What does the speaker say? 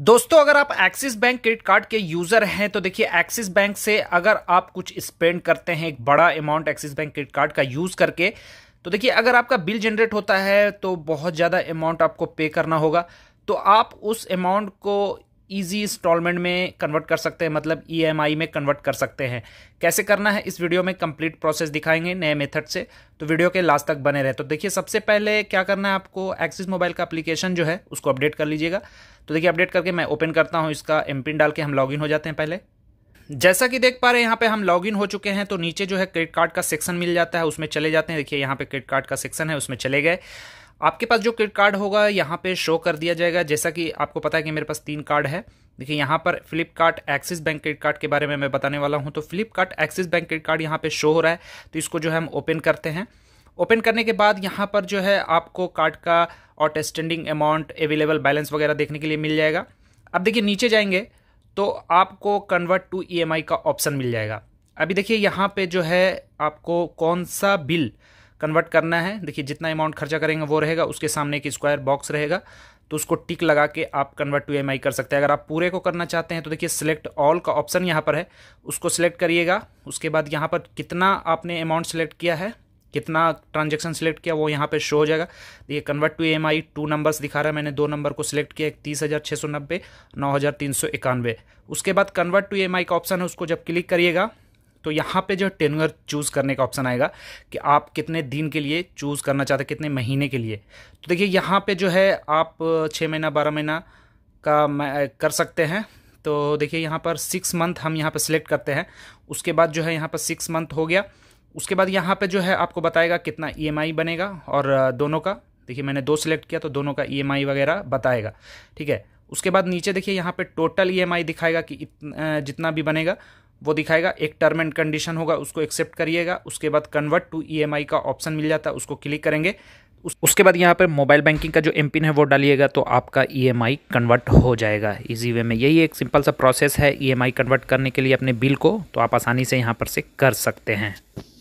दोस्तों अगर आप एक्सिस बैंक क्रेडिट कार्ड के यूजर हैं तो देखिए एक्सिस बैंक से अगर आप कुछ स्पेंड करते हैं एक बड़ा amount Axis bank credit card का यूज करके तो देखिए अगर आपका बिल जनरेट होता है तो बहुत ज़्यादा अमाउंट आपको पे करना होगा तो आप उस अमाउंट को ईजी इंस्टॉलमेंट में कन्वर्ट कर सकते हैं मतलब ई e में कन्वर्ट कर सकते हैं कैसे करना है इस वीडियो में कंप्लीट प्रोसेस दिखाएंगे नए मेथड से तो वीडियो के लास्ट तक बने रहे तो देखिए सबसे पहले क्या करना है आपको एक्सिस मोबाइल का एप्लीकेशन जो है उसको अपडेट कर लीजिएगा तो देखिए अपडेट करके मैं ओपन करता हूँ इसका एम पिन डाल के हम लॉगिन हो जाते हैं पहले जैसा कि देख पा रहे हैं यहाँ पे हम लॉगिन हो चुके हैं तो नीचे जो है क्रेडिट कार्ड का सेक्शन मिल जाता है उसमें चले जाते हैं देखिए यहाँ पे क्रेडिट कार्ड का सेक्शन है उसमें चले गए आपके पास जो क्रेडिट कार्ड होगा यहाँ पे शो कर दिया जाएगा जैसा कि आपको पता है कि मेरे पास तीन कार्ड है देखिए यहाँ पर Flipkart Axis bank credit card के बारे में मैं बताने वाला हूँ तो Flipkart Axis bank credit card यहाँ पे शो हो रहा है तो इसको जो है हम ओपन करते हैं ओपन करने के बाद यहाँ पर जो है आपको कार्ड का आउटस्टैंडिंग अमाउंट अवेलेबल बैलेंस वगैरह देखने के लिए मिल जाएगा अब देखिए नीचे जाएंगे तो आपको कन्वर्ट टू ई का ऑप्शन मिल जाएगा अभी देखिए यहाँ पे जो है आपको कौन सा बिल कन्वर्ट करना है देखिए जितना अमाउंट खर्चा करेंगे वो रहेगा उसके सामने एक स्क्वायर बॉक्स रहेगा तो उसको टिक लगा के आप कन्वर्ट टू ई कर सकते हैं अगर आप पूरे को करना चाहते हैं तो देखिए सिलेक्ट ऑल का ऑप्शन यहाँ पर है उसको सिलेक्ट करिएगा उसके बाद यहाँ पर कितना आपने अमाउंट सेलेक्ट किया है कितना ट्रांजेक्शन सेलेक्ट किया वो यहाँ पे शो हो जाएगा देखिए convert to M I two numbers दिखा रहा है मैंने दो नंबर को सिलेक्ट किया एक तीस हज़ार छः सौ नब्बे नौ हज़ार तीन सौ इक्यानवे उसके बाद कन्वर्ट टू एम आई का ऑप्शन है उसको जब क्लिक करिएगा तो यहाँ पे जो टेनर चूज़ करने का ऑप्शन आएगा कि आप कितने दिन के लिए चूज़ करना चाहते हैं कितने महीने के लिए तो देखिए यहाँ पे जो है आप छः महीना बारह महीना का कर सकते हैं तो देखिए यहाँ पर सिक्स मंथ हम यहाँ पर सिलेक्ट करते हैं उसके बाद जो है यहाँ पर सिक्स मंथ हो गया उसके बाद यहाँ पे जो है आपको बताएगा कितना ई e बनेगा और दोनों का देखिए मैंने दो सिलेक्ट किया तो दोनों का ई e वगैरह बताएगा ठीक है उसके बाद नीचे देखिए यहाँ पे टोटल ई e दिखाएगा कि जितना भी बनेगा वो दिखाएगा एक टर्म एंड कंडीशन होगा उसको एक्सेप्ट करिएगा उसके बाद कन्वर्ट टू ई का ऑप्शन मिल जाता है उसको क्लिक करेंगे उस, उसके बाद यहाँ पर मोबाइल बैंकिंग का जो एम पिन है वो डालिएगा तो आपका ई कन्वर्ट हो जाएगा इजी वे में यही एक सिंपल सा प्रोसेस है ई कन्वर्ट करने के लिए अपने बिल को तो आप आसानी से यहाँ पर से कर सकते हैं